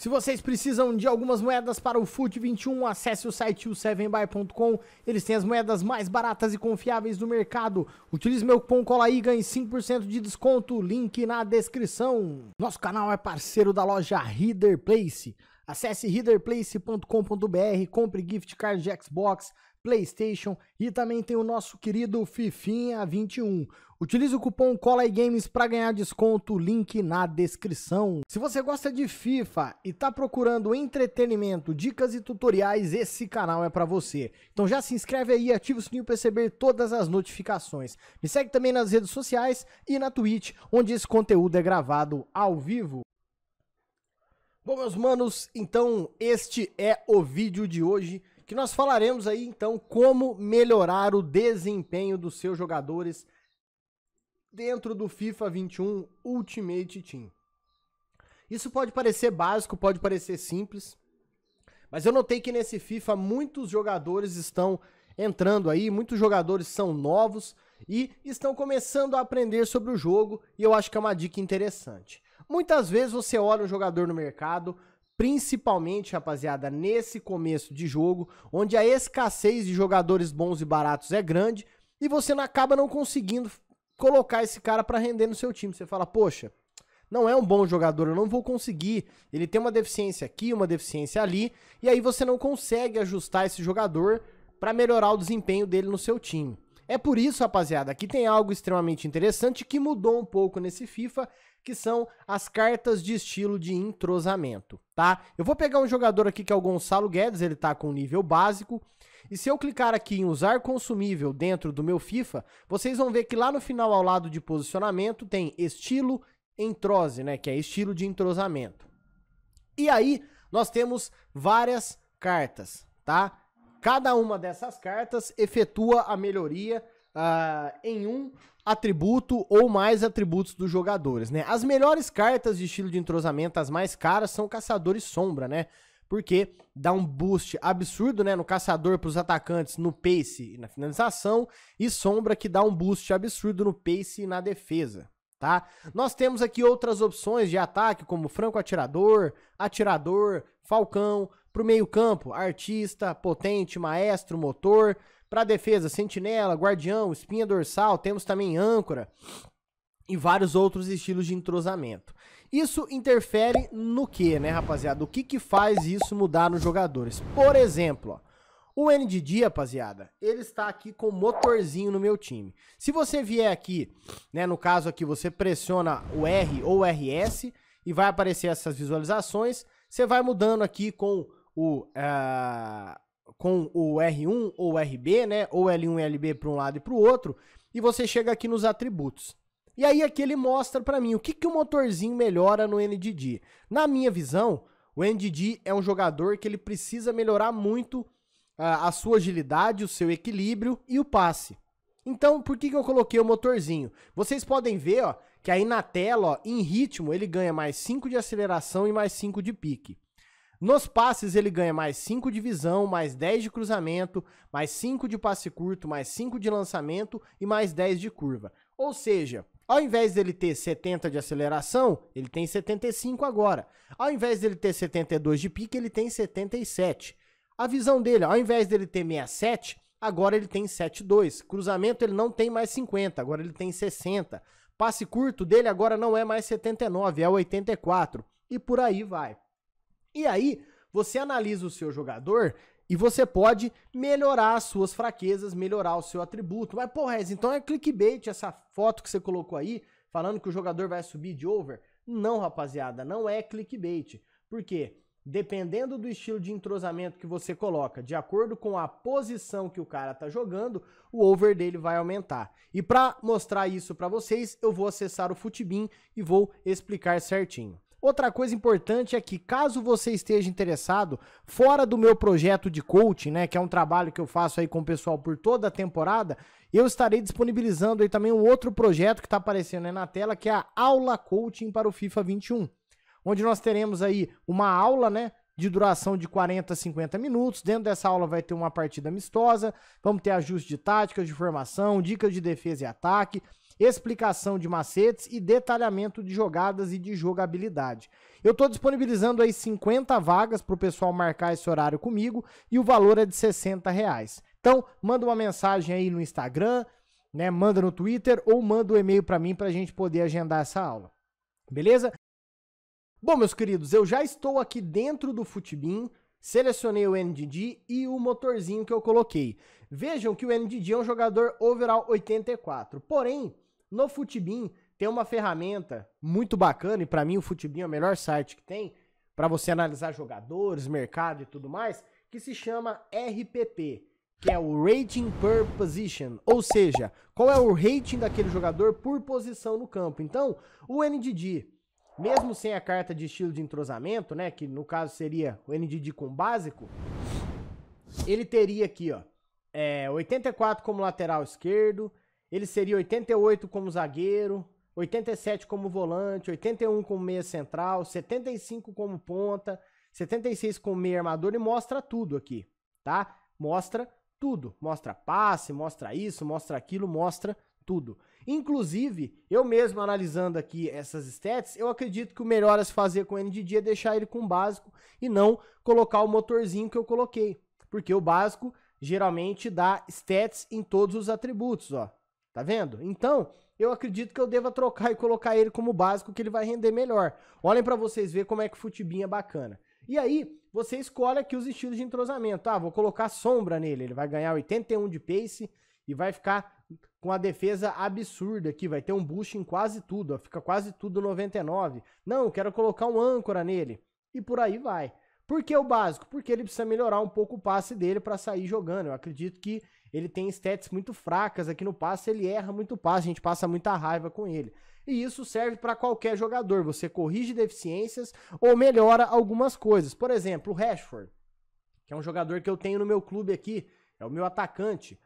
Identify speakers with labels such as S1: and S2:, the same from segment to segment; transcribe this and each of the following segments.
S1: Se vocês precisam de algumas moedas para o FUT 21, acesse o site o 7 bycom Eles têm as moedas mais baratas e confiáveis do mercado. Utilize meu cupom COLAI e ganhe 5% de desconto. Link na descrição. Nosso canal é parceiro da loja Reader Place. Acesse readerplace.com.br, compre gift card de Xbox, PlayStation e também tem o nosso querido Fifinha21. Utilize o cupom COLAIGAMES para ganhar desconto, link na descrição. Se você gosta de FIFA e está procurando entretenimento, dicas e tutoriais, esse canal é para você. Então já se inscreve aí, ativa o sininho para receber todas as notificações. Me segue também nas redes sociais e na Twitch, onde esse conteúdo é gravado ao vivo. Bom, meus manos, então este é o vídeo de hoje que nós falaremos aí então como melhorar o desempenho dos seus jogadores dentro do FIFA 21 Ultimate Team. Isso pode parecer básico, pode parecer simples, mas eu notei que nesse FIFA muitos jogadores estão entrando aí, muitos jogadores são novos e estão começando a aprender sobre o jogo, e eu acho que é uma dica interessante. Muitas vezes você olha um jogador no mercado, principalmente, rapaziada, nesse começo de jogo, onde a escassez de jogadores bons e baratos é grande e você não acaba não conseguindo colocar esse cara para render no seu time. Você fala, poxa, não é um bom jogador, eu não vou conseguir. Ele tem uma deficiência aqui, uma deficiência ali, e aí você não consegue ajustar esse jogador para melhorar o desempenho dele no seu time. É por isso, rapaziada, que tem algo extremamente interessante que mudou um pouco nesse FIFA, que são as cartas de estilo de entrosamento, tá? Eu vou pegar um jogador aqui que é o Gonçalo Guedes, ele tá com nível básico. E se eu clicar aqui em usar consumível dentro do meu FIFA, vocês vão ver que lá no final ao lado de posicionamento tem estilo entrose, né, que é estilo de entrosamento. E aí nós temos várias cartas, tá? Cada uma dessas cartas efetua a melhoria uh, em um atributo ou mais atributos dos jogadores, né? As melhores cartas de estilo de entrosamento, as mais caras, são Caçadores Sombra, né? Porque dá um boost absurdo, né? No Caçador para os atacantes, no pace e na finalização, e Sombra que dá um boost absurdo no pace e na defesa. Tá? Nós temos aqui outras opções de ataque, como franco atirador, atirador, falcão, para o meio-campo, artista, potente, maestro, motor. Para defesa, sentinela, guardião, espinha dorsal. Temos também âncora e vários outros estilos de entrosamento. Isso interfere no que, né, rapaziada? O que, que faz isso mudar nos jogadores? Por exemplo, ó, o NDD, rapaziada, ele está aqui com motorzinho no meu time. Se você vier aqui, né, no caso aqui, você pressiona o R ou RS e vai aparecer essas visualizações. Você vai mudando aqui com o, uh, com o R1 ou RB, né? Ou L1 e LB para um lado e para o outro. E você chega aqui nos atributos. E aí aqui ele mostra para mim o que, que o motorzinho melhora no NDD. Na minha visão, o NDD é um jogador que ele precisa melhorar muito uh, a sua agilidade, o seu equilíbrio e o passe. Então, por que, que eu coloquei o motorzinho? Vocês podem ver ó, que aí na tela, ó, em ritmo, ele ganha mais 5 de aceleração e mais 5 de pique. Nos passes ele ganha mais 5 de visão, mais 10 de cruzamento, mais 5 de passe curto, mais 5 de lançamento e mais 10 de curva. Ou seja, ao invés dele ter 70 de aceleração, ele tem 75 agora. Ao invés dele ter 72 de pique, ele tem 77. A visão dele, ao invés dele ter 67, agora ele tem 72. Cruzamento ele não tem mais 50, agora ele tem 60. Passe curto dele agora não é mais 79, é 84. E por aí vai. E aí, você analisa o seu jogador e você pode melhorar as suas fraquezas, melhorar o seu atributo. Mas, porra, Rez, então é clickbait essa foto que você colocou aí, falando que o jogador vai subir de over? Não, rapaziada, não é clickbait. Por quê? Dependendo do estilo de entrosamento que você coloca, de acordo com a posição que o cara tá jogando, o over dele vai aumentar. E para mostrar isso para vocês, eu vou acessar o Futibin e vou explicar certinho. Outra coisa importante é que, caso você esteja interessado, fora do meu projeto de coaching, né, que é um trabalho que eu faço aí com o pessoal por toda a temporada, eu estarei disponibilizando aí também um outro projeto que está aparecendo aí na tela, que é a Aula Coaching para o FIFA 21, onde nós teremos aí uma aula, né, de duração de 40 a 50 minutos. Dentro dessa aula vai ter uma partida amistosa, vamos ter ajuste de táticas, de formação, dicas de defesa e ataque explicação de macetes e detalhamento de jogadas e de jogabilidade. Eu estou disponibilizando aí 50 vagas para o pessoal marcar esse horário comigo e o valor é de 60 reais. Então, manda uma mensagem aí no Instagram, né? Manda no Twitter ou manda o um e-mail para mim para a gente poder agendar essa aula. Beleza? Bom, meus queridos, eu já estou aqui dentro do Futbin, selecionei o NDD e o motorzinho que eu coloquei. Vejam que o NDD é um jogador overall 84, porém, no Futibin tem uma ferramenta muito bacana, e para mim o Futibin é o melhor site que tem, para você analisar jogadores, mercado e tudo mais, que se chama RPP, que é o Rating Per Position, ou seja, qual é o rating daquele jogador por posição no campo. Então, o NDD, mesmo sem a carta de estilo de entrosamento, né, que no caso seria o NDD com básico, ele teria aqui, ó, é, 84 como lateral esquerdo, ele seria 88 como zagueiro, 87 como volante, 81 como meia central, 75 como ponta, 76 como meia armador e mostra tudo aqui, tá? Mostra tudo. Mostra passe, mostra isso, mostra aquilo, mostra tudo. Inclusive, eu mesmo analisando aqui essas stats, eu acredito que o melhor a se fazer com o NDD é deixar ele com o básico e não colocar o motorzinho que eu coloquei. Porque o básico geralmente dá stats em todos os atributos, ó. Tá vendo? Então, eu acredito que eu deva trocar e colocar ele como básico, que ele vai render melhor. Olhem para vocês ver como é que o futibinha é bacana. E aí, você escolhe aqui os estilos de entrosamento. Ah, vou colocar sombra nele, ele vai ganhar 81 de pace e vai ficar com a defesa absurda aqui, vai ter um boost em quase tudo, ó, fica quase tudo 99. Não, quero colocar um âncora nele. E por aí vai. Por que o básico? Porque ele precisa melhorar um pouco o passe dele para sair jogando. Eu acredito que ele tem stats muito fracas aqui no passe, ele erra muito passe, a gente passa muita raiva com ele. E isso serve para qualquer jogador, você corrige deficiências ou melhora algumas coisas. Por exemplo, o Rashford, que é um jogador que eu tenho no meu clube aqui, é o meu atacante.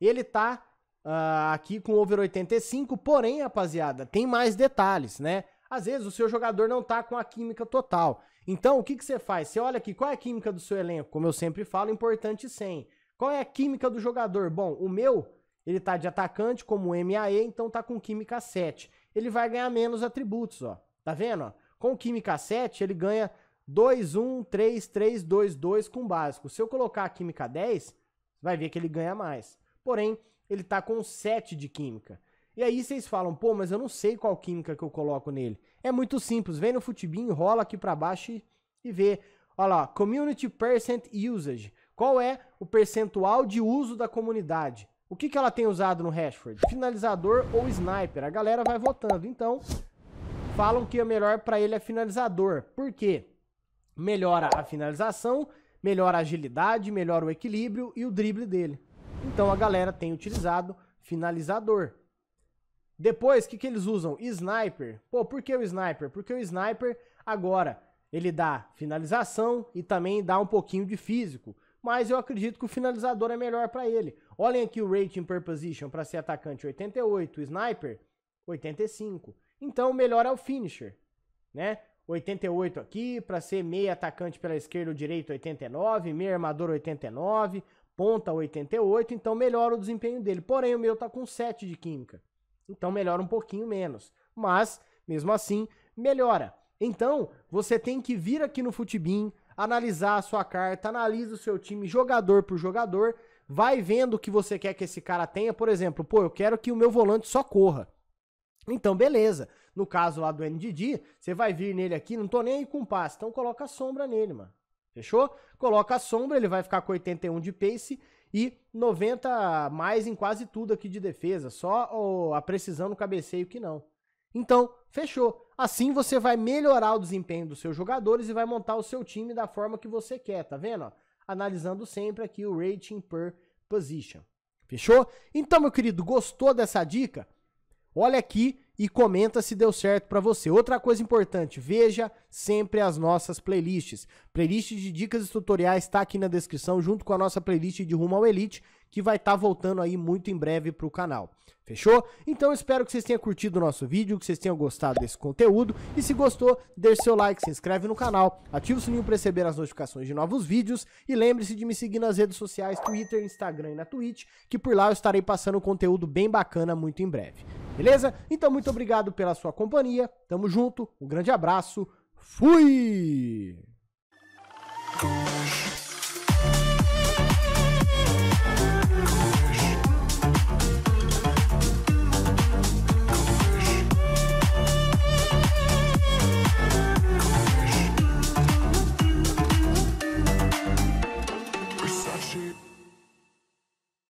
S1: Ele tá uh, aqui com over 85, porém, rapaziada, tem mais detalhes, né? Às vezes o seu jogador não tá com a química total. Então, o que, que você faz? Você olha aqui, qual é a química do seu elenco? Como eu sempre falo, importante 100. Qual é a química do jogador? Bom, o meu, ele tá de atacante como MAE, então tá com química 7. Ele vai ganhar menos atributos, ó. Tá vendo, Com química 7, ele ganha 2, 1, 3, 3, 2, 2 com básico. Se eu colocar a química 10, vai ver que ele ganha mais. Porém, ele tá com 7 de química. E aí vocês falam, pô, mas eu não sei qual química que eu coloco nele. É muito simples, vem no Futibin, rola aqui para baixo e, vê. Olha lá, Community Percent Usage. Qual é o percentual de uso da comunidade? O que, que ela tem usado no Rashford? Finalizador ou sniper? A galera vai votando. Então, falam que o melhor para ele é finalizador. Por quê? Melhora a finalização, melhora a agilidade, melhora o equilíbrio e o drible dele. Então a galera tem utilizado finalizador. Depois, o que, que eles usam? Sniper. Pô, por que o Sniper? Porque o Sniper agora ele dá finalização e também dá um pouquinho de físico. Mas eu acredito que o finalizador é melhor para ele. Olhem aqui o rating per position para ser atacante 88, sniper 85. Então o melhor é o finisher, né? 88 aqui para ser meia atacante pela esquerda ou direita 89, meia armador 89, ponta 88, então melhora o desempenho dele. Porém o meu tá com 7 de química. Então melhora um pouquinho menos. Mas, mesmo assim, melhora. Então, você tem que vir aqui no Futibin, analisar a sua carta, analisa o seu time jogador por jogador, vai vendo o que você quer que esse cara tenha. Por exemplo, pô, eu quero que o meu volante só corra. Então, beleza. No caso lá do NDD, você vai vir nele aqui, não tô nem aí com passe, então coloca a sombra nele, mano. Fechou? Coloca a sombra, ele vai ficar com 81 de pace e 90 mais em quase tudo aqui de defesa, só a precisão no cabeceio que não. Então, fechou. Assim você vai melhorar o desempenho dos seus jogadores e vai montar o seu time da forma que você quer, tá vendo? Analisando sempre aqui o rating per position. Fechou? Então, meu querido, gostou dessa dica? Olha aqui e comenta se deu certo para você. Outra coisa importante, veja sempre as nossas playlists. Playlist de dicas e tutoriais está aqui na descrição, junto com a nossa playlist de Rumo ao Elite que vai estar tá voltando aí muito em breve para o canal. Fechou? Então espero que vocês tenham curtido o nosso vídeo, que vocês tenham gostado desse conteúdo. E se gostou, deixe seu like, se inscreve no canal, ativa o sininho para receber as notificações de novos vídeos. E lembre-se de me seguir nas redes sociais, Twitter, Instagram e na Twitch, que por lá eu estarei passando conteúdo bem bacana muito em breve. Beleza? Então muito obrigado pela sua companhia. Tamo junto, um grande abraço. Fui!